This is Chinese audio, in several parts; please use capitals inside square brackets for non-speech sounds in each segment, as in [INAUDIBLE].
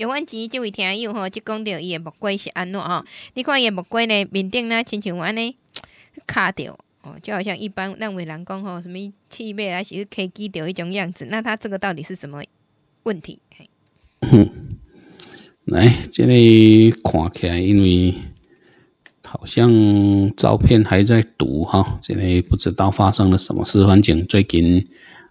尤万吉这位听友吼，即讲到伊个木瓜是安怎吼？你看伊个木瓜呢，面顶呢，亲像安尼卡 [TSK] 掉，哦，就好像一般认为人讲吼，什物气味来是可以见到一种样子，那他这个到底是什么问题？嗯，来，这里看起来，因为好像照片还在读哈，这里不知道发生了什么事，反正最近。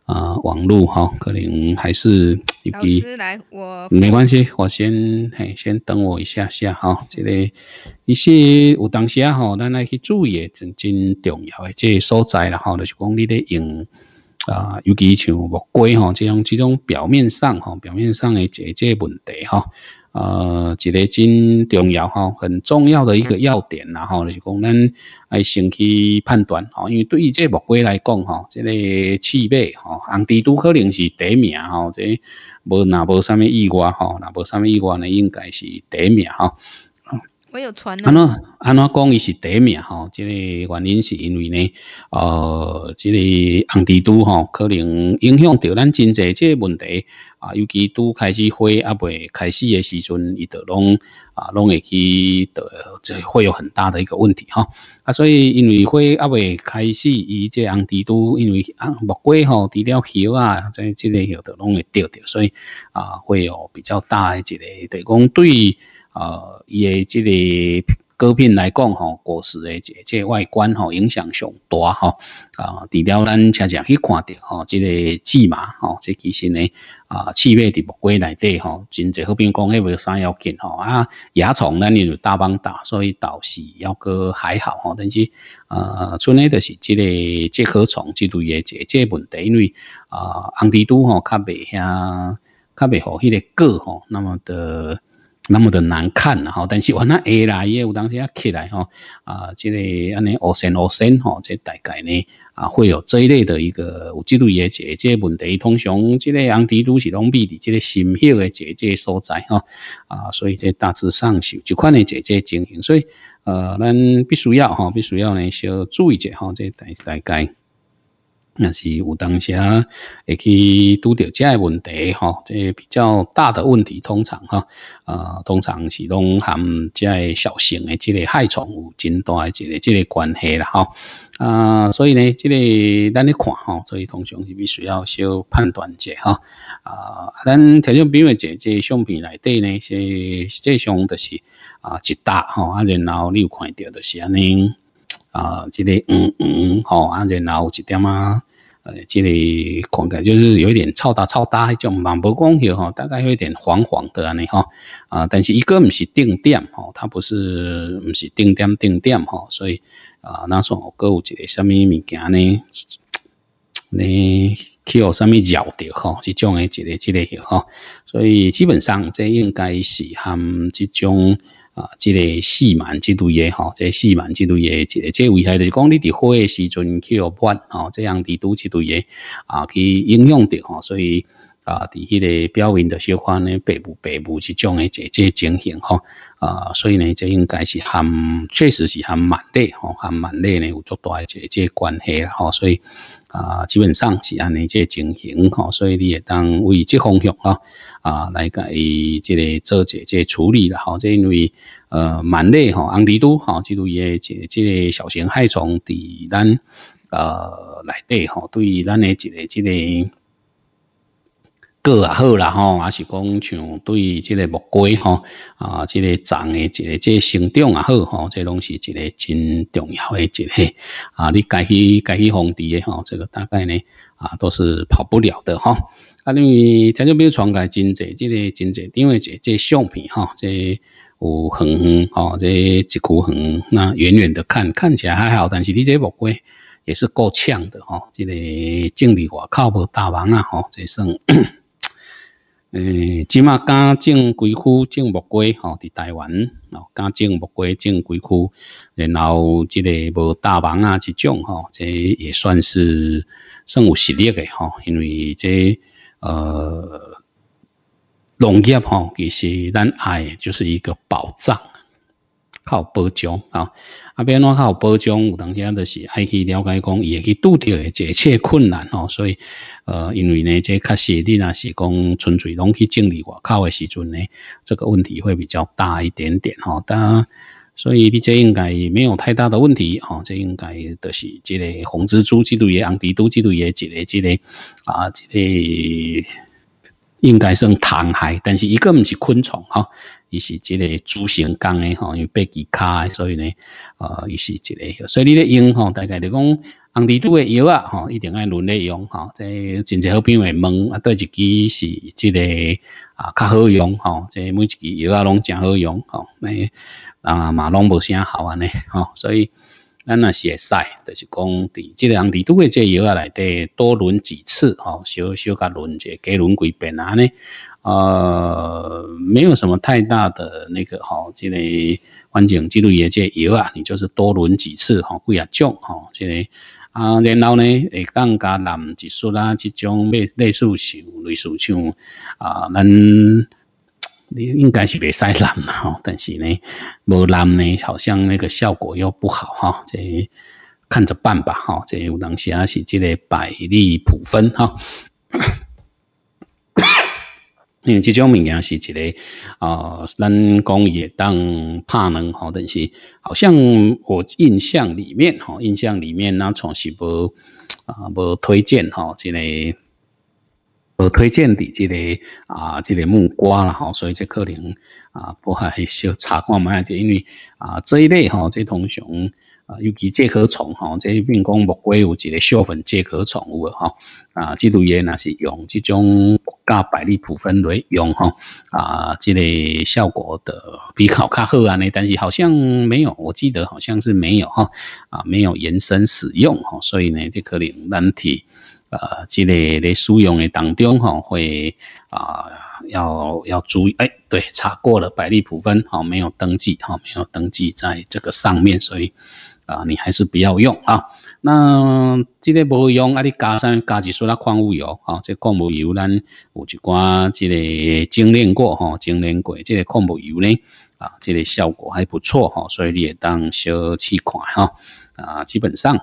啊，网络哈，可能还是一笔。来，我没关系，我先嘿，先等我一下下哈。这个一些有当时哈，咱来去注意，真真重要的这所在了哈，就是讲你咧用啊，尤其像木瓜吼，这种这种表面上哈，表面上的这这问题哈。呃，一个真重要哈，很重要的一个要点啦吼，就是讲咱要先去判断哈，因为对于这木龟来讲哈，这个赤尾哈，红蜘蛛可能是第一名哈，这无若无啥物意外吼，若无啥物意外呢，应该是第一名吼。安怎安怎讲伊是第一名吼，即个原因是因为呢，呃，即个红蜘都吼，可能影响到咱真济即个问题啊，尤其都开始火还未开始的时阵，伊都拢啊拢会去，这会有很大的一个问题哈啊，所以因为火还未开始，伊即个红蜘都因为木瓜吼，除了叶啊，即个类嘢都拢会掉掉，所以啊会有比较大一个，就讲对。呃，伊诶即个果品来讲吼，果实诶，即即外观吼，影响上大吼。啊，除了咱车上去看到吼，即个芝麻吼，即其实呢，啊气味伫木瓜内底吼，真侪。好比讲，迄个山药根吼啊，蚜虫咱你就搭帮打，所以倒是要个还好吼。但是，呃，剩诶就是即个介壳虫之类诶，即即问题，因为啊，红蜘蛛吼，较未遐较未好，迄个果吼，那么的。那么的难看，吼！但是我那下来也有当时起来，吼！啊，这类安尼恶心恶心，吼！大概呢，啊，会有这一类的一个有这类的姐个问题，通常这红人都是拢比伫这个心血的姐个所在，吼！啊，所以即大致上有就款的即个经营，所以呃，咱必须要哈，必须要呢，小注意者，吼！这大大概。那是有当时啊，会去拄到遮个问题吼，即比较大的问题，通常哈，呃，通常是拢含遮个小型的，即个害虫有真大一个即个关系啦吼。啊，所以呢，即个咱咧看吼，所以通常是必须要小判断一下哈。啊，咱条件比较者即相片内底呢是际上就是啊一大吼，啊然后你有看到就是安尼啊，即个嗯嗯吼，啊然后一点啊。呃，这类款个就是有一点超大超大，叫蛮不公哟哈，大概有一点黄黄的安尼哈啊，但是一个唔是定点哦，它不是不是定点定点哈，所以啊，那时候我有一个什么物件呢？去有啥物咬到哈？这种的个类这个的哈，所以基本上这应该是含这种。啊，即个四万之类耶吼，即四万之类耶，即即危害就是讲你伫火诶时阵去互玩，吼，即样伫读之类耶啊，去影响到，吼，所以。啊！伫迄个表面的小话呢，北部北部即种的这这情形吼啊，所以呢，这应该是含确实是含螨类吼，含螨类呢有足大这这关系啦吼，所以啊，基本上是按一这情形吼，所以你也当为这方向吼啊来伊即个做这这处理啦这因为呃螨类哈，当地都哈，即的这这个小型害虫，伫咱呃内地吼，对于咱的一个即个。个也好啦吼，还是讲像对即个木瓜吼啊，这个长诶一个即个生长也好吼，这拢是一个真重要诶一个啊。你自己自己防治诶吼，这个大概呢啊都是跑不了的吼。啊，你天气比较差，真侪，即个天气，因为这这相片哈，这有横哦，这一枯横，那远远的看看起来还好，但是你这木瓜也是够呛的哈。这个经理外靠谱大王啊吼，这算。诶，即马敢种几枯、种木瓜吼，在台湾哦，敢种木瓜、种几枯，然后即个无大棚啊，即种吼，即也算是算有实力诶吼，因为即呃农业吼，其实咱爱就是一个保障。较有保障啊！啊，阿怎较有保障？有当下就是爱去了解，讲伊会去拄着一决困难哦。所以呃，因为呢，这确实你那是讲纯粹拢去整理外口的时阵呢，这个问题会比较大一点点哦。但所以你这应该没有太大的问题哦。这应该就是这个红蜘蛛、这类洋地都、这类一类、这个啊，这个应该算糖害，但是一个不是昆虫哈。伊是一个主型钢诶吼，因为被挤卡，所以呢，呃，伊是一个，所以你咧用吼，大概就讲红地蛛诶药啊吼，一定要轮咧用吼，即真侪好友会问啊，对一支是即个啊较好用吼，即每一支药啊拢真好用吼，那啊嘛拢无啥好安呢吼，所以咱若是会使，就是讲伫即个红地都诶即药啊内底多轮几次吼，小小甲轮者，加轮几遍啊呢。呃，没有什么太大的那个哈，这类环境记录业个药啊，你就是多轮几次哈规啊种哈这类啊，然后呢，会更加难技术啦，这种类类似像类似像啊，咱。你应该是未使蓝嘛哈，但是呢，无蓝呢好像那个效果又不好哈，这看着办吧哈，这有当时啊是这个百利普分哈。因为这种物件是一个啊，人工也当怕能吼，但是好像我印象里面吼，印象里面那从是无啊无推荐吼，即个无推荐的即个啊，即个木瓜啦吼，所以这可能啊，不还小查看嘛，即，因为啊这一类吼，最通常。啊，尤其介壳虫吼，这边讲木瓜有一个授粉介壳虫有啊，哈啊，基督爷那是用这种加百利普芬来用哈啊，这个效果的比较较好啊，呢，但是好像没有，我记得好像是没有哈啊，没有延伸使用哈，所以呢，这可能人体呃，这个在使用的当中哈，会啊要要注意，哎，对，查过了，百利普酚好没有登记，好没有登记在这个上面，所以。啊，你还是不要用啊。那这个无用，啊，你加上加几梭那矿物油啊，这矿物油咱有一寡，这个精炼过哈，精炼过，这个矿物油呢啊，这个效果还不错哈，所以你也当小试看哈啊，基本上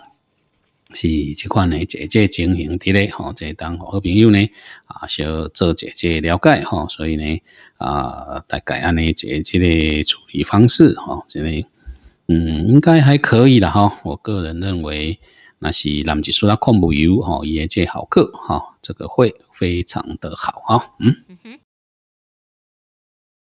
是这款呢姐姐经营的嘞哈，这当好朋友呢啊，小做姐姐了解哈，所以呢啊，大概安尼姐姐的处理方式哈，这里。嗯，应该还可以的哈。我个人认为，那是南极洲拉矿物油哈，也界好客哈，这个会非常的好哈。嗯。